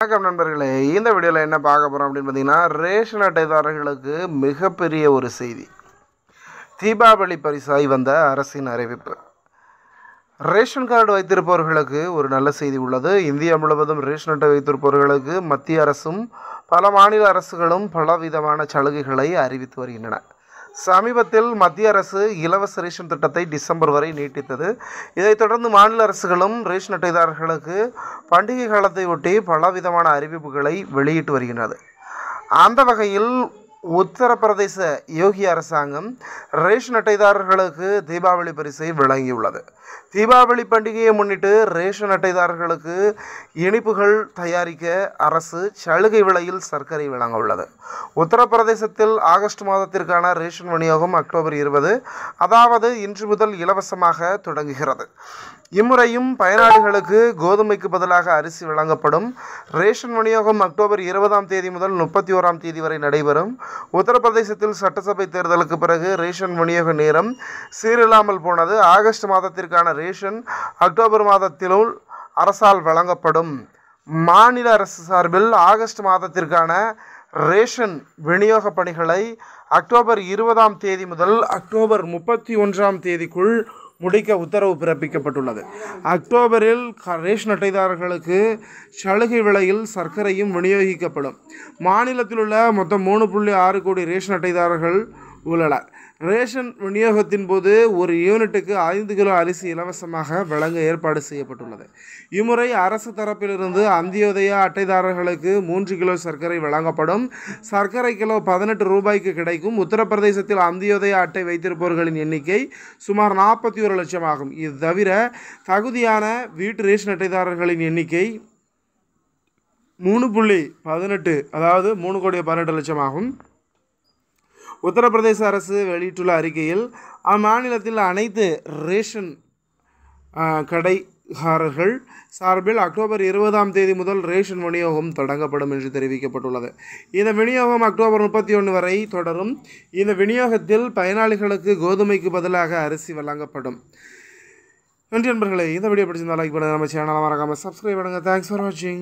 வணக்கம் நண்பர்களே இந்த வீடியோவில் என்ன பார்க்க போகிறோம் அப்படின்னு பார்த்தீங்கன்னா ரேஷன் அட்டைதாரர்களுக்கு மிகப்பெரிய ஒரு செய்தி தீபாவளி பரிசாய் வந்த அரசின் அறிவிப்பு ரேஷன் கார்டு வைத்திருப்பவர்களுக்கு ஒரு நல்ல செய்தி உள்ளது இந்தியா முழுவதும் ரேஷன் அட்டை வைத்திருப்பவர்களுக்கு மத்திய அரசும் பல மாநில அரசுகளும் பலவிதமான சலுகைகளை அறிவித்து வருகின்றன சமீபத்தில் மத்திய அரசு இலவச ரேஷன் திட்டத்தை டிசம்பர் வரை நீட்டித்தது இதைத் தொடர்ந்து மாநில அரசுகளும் ரேஷன் அட்டைதாரர்களுக்கு பண்டிகை காலத்தை ஒட்டி பலவிதமான அறிவிப்புகளை வெளியிட்டு வருகின்றது அந்த வகையில் உத்தரப்பிரதேச யோகி அரசாங்கம் ரேஷன் அட்டைதாரர்களுக்கு தீபாவளி பரிசை வழங்கியுள்ளது தீபாவளி பண்டிகையை முன்னிட்டு ரேஷன் அட்டைதாரர்களுக்கு இனிப்புகள் தயாரிக்க அரசு சலுகை விலையில் சர்க்கரை வழங்க உள்ளது உத்தரப்பிரதேசத்தில் ஆகஸ்ட் மாதத்திற்கான ரேஷன் விநியோகம் அக்டோபர் இருபது அதாவது இன்று முதல் இலவசமாக தொடங்குகிறது இம்முறையும் பயனாளிகளுக்கு கோதுமைக்கு பதிலாக அரிசி வழங்கப்படும் ரேஷன் விநியோகம் அக்டோபர் இருபதாம் தேதி முதல் முப்பத்தி ஓராம் தேதி வரை நடைபெறும் உத்தரப்பிரதேசத்தில் சட்டசபை தேர்தலுக்கு பிறகு ரேஷன் விநியோக நேரம் சீரில்லாமல் போனது ஆகஸ்ட் மாதத்திற்கான ரேஷன் அக்டோபர் மாதத்திலுள் அரசால் வழங்கப்படும் மாநில அரசு சார்பில் ஆகஸ்ட் மாதத்திற்கான ரேஷன் விநியோக பணிகளை அக்டோபர் இருபதாம் தேதி முதல் அக்டோபர் முப்பத்தி ஒன்றாம் தேதிக்குள் முடிக்க உத்தரவு பிறப்பிக்கப்பட்டுள்ளது அக்டோபரில் ரேஷன் அட்டைதாரர்களுக்கு சலுகை விலையில் சர்க்கரையும் விநியோகிக்கப்படும் மாநிலத்தில் உள்ள மொத்தம் மூணு புள்ளி ஆறு கோடி ரேஷன் அட்டைதாரர்கள் உள்ளன ரேஷன் விநியோகத்தின் போது ஒரு யூனிட்டுக்கு ஐந்து கிலோ அரிசி இலவசமாக வழங்க ஏற்பாடு செய்யப்பட்டுள்ளது இம்முறை அரசு தரப்பிலிருந்து அந்தியோதய அட்டைதாரர்களுக்கு மூன்று கிலோ சர்க்கரை வழங்கப்படும் சர்க்கரை கிலோ பதினெட்டு ரூபாய்க்கு கிடைக்கும் உத்தரப்பிரதேசத்தில் அந்தியோதயா அட்டை வைத்திருப்பவர்களின் எண்ணிக்கை சுமார் நாற்பத்தி ஒரு லட்சம் ஆகும் இது தவிர தகுதியான வீட்டு ரேஷன் அட்டைதாரர்களின் எண்ணிக்கை மூணு புள்ளி பதினெட்டு அதாவது மூணு கோடி பதினெட்டு லட்சம் ஆகும் உத்தரப்பிரதேச அரசு வெளியிட்டுள்ள அறிக்கையில் அம்மாநிலத்தில் அனைத்து ரேஷன் கடைகாரர்கள் சார்பில் அக்டோபர் இருபதாம் தேதி முதல் ரேஷன் விநியோகம் தொடங்கப்படும் என்று தெரிவிக்கப்பட்டுள்ளது இந்த விநியோகம் அக்டோபர் முப்பத்தி ஒன்று வரை தொடரும் இந்த விநியோகத்தில் பயனாளிகளுக்கு கோதுமைக்கு பதிலாக அரிசி வழங்கப்படும் நன்றி நண்பர்களே இந்த வீடியோ பிடிச்சிருந்தால் லைக் பண்ணுங்கள் நம்ம சேனலாக மறக்காமல் சப்ஸ்கிரைப் பண்ணுங்கள் தேங்க்ஸ் ஃபார் வாட்சிங்